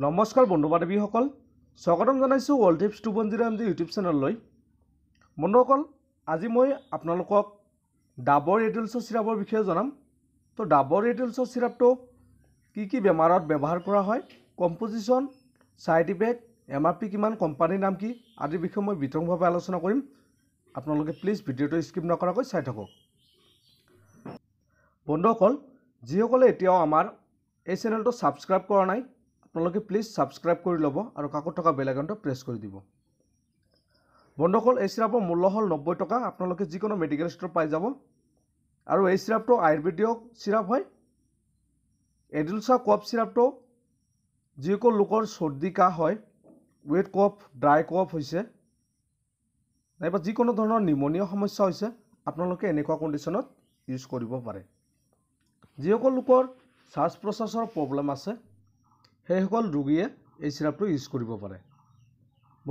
নমস্কাৰ বন্ধু বান্ধৱীসকল স্বাগতম জনাইছোঁ world tips two one zero' M G YouTube চেনেললৈ বন্ধুসকল আজি মই আপোনালোকক ডাবৰ এডিলছৰ চিৰাপৰ বিষয়ে জনাম তো ডাবৰ এডিলছৰ চিৰাপটো কি কি বেমাৰত ব্যৱহাৰ কৰা হয় composition side effect M R P কিমান কোম্পানীৰ নাম কি আদিৰ বিষয়ে মই বিতংভাৱে আলোচনা কৰিম আপোনালোকে প্লিজ ভিডিঅ'টো স্কিপ নকৰাকৈ চাই থাকক বন্ধুসকল যিসকলে এতিয়াও আমাৰ এই চেনেলটো ছাবস্ক্ৰাইব কৰা নাই আপোনালোকে প্লিজ ছাবস্ক্ৰাইব কৰি ল'ব আৰু কাকো থকা বেল বেলেগনটো প্ৰেছ কৰি দিব বন্ধুসকল এই চিৰাপৰ মূল্য হ'ল নব্বৈ টকা আপোনালোকে যিকোনো মেডিকেল ষ্ট'ৰ পাই যাব আৰু এই চিৰাপটো আয়ুৰ্বেদিক চিৰাপ হয় এডুলচা কফ চিৰাপটো যিসকল লোকৰ চৰ্দি কাহ হয় ৱেট কফ ড্ৰাই কফ হৈছে নাইবা যিকোনো ধৰণৰ নিমনীয় সমস্যা হৈছে আপোনালোকে এনেকুৱা কণ্ডিশ্যনত ইউজ কৰিব পাৰে যিসকল লোকৰ শ্বাস প্ৰশ্বাসৰ প্ৰব্লেম আছে সেইসকল ৰোগীয়ে এই চিৰাপটো ইউজ কৰিব পাৰে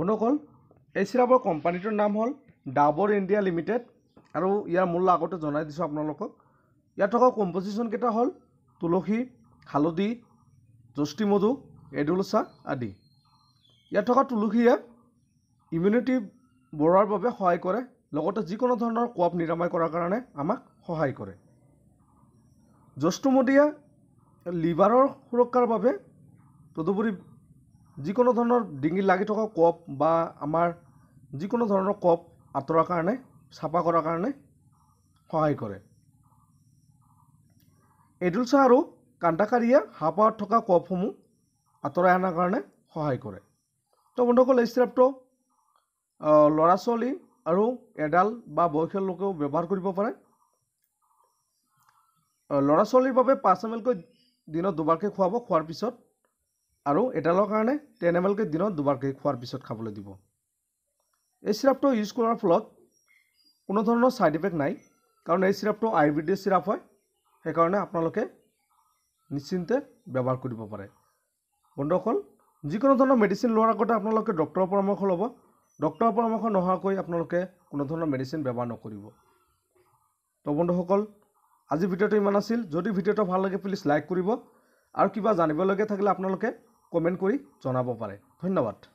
বন্ধুসকল এই চিৰাপৰ কোম্পানীটোৰ নাম হ'ল ডাবৰ ইণ্ডিয়া লিমিটেড আৰু ইয়াৰ মূল্য আগতে জনাই দিছোঁ আপোনালোকক ইয়াত থকা কম্পজিশ্যনকেইটা হ'ল তুলসী হালধি যষ্টিমধু এডুলচা আদি ইয়াত থকা তুলসীয়ে ইমিউনিটি বঢ়োৱাৰ বাবে সহায় কৰে লগতে যিকোনো ধৰণৰ কোৱাপ নিৰাময় কৰাৰ কাৰণে আমাক সহায় কৰে যষ্টুমধুয়ে লিভাৰৰ সুৰক্ষাৰ বাবে তদুপৰি যিকোনো ধৰণৰ ডিঙিত লাগি থকা কপ বা আমাৰ যিকোনো ধৰণৰ কপ আঁতৰাৰ কাৰণে চাফা কৰাৰ কাৰণে সহায় কৰে এডুল চাহ আৰু কাণ্টাকাৰীয়ে হাঁপাৱাত থকা কপসমূহ আঁতৰাই অনাৰ কাৰণে সহায় কৰে তো বন্ধুসকল এই ষ্ট্ৰেপটো ল'ৰা ছোৱালী আৰু এডাল বা বয়সীয়াল লোকেও ব্যৱহাৰ কৰিব পাৰে ল'ৰা ছোৱালীৰ বাবে পাঁচ এম এলকৈ দিনত দুবাৰকৈ খুৱাব খোৱাৰ পিছত আৰু এডালৰ কাৰণে টেন এম এলকৈ দিনত দুবাৰকৈ খোৱাৰ পিছত খাবলৈ দিব এই চিৰাপটো ইউজ কৰাৰ ফলত কোনো ধৰণৰ ছাইড ইফেক্ট নাই কাৰণ এই চিৰাপটো আয়ুৰ্বেদিক চিৰাপ হয় সেইকাৰণে আপোনালোকে নিশ্চিন্তে ব্যৱহাৰ কৰিব পাৰে বন্ধুসকল যিকোনো ধৰণৰ মেডিচিন লোৱাৰ আগতে আপোনালোকে ডক্টৰৰ পৰামৰ্শ ল'ব ডক্টৰৰ পৰামৰ্শ নোহোৱাকৈ আপোনালোকে কোনো ধৰণৰ মেডিচিন ব্যৱহাৰ নকৰিব তো বন্ধুসকল আজি ভিডিঅ'টো ইমান আছিল যদি ভিডিঅ'টো ভাল লাগে প্লিজ লাইক কৰিব আৰু কিবা জানিবলগীয়া থাকিলে আপোনালোকে কমেণ্ট কৰি জনাব পাৰে ধন্যবাদ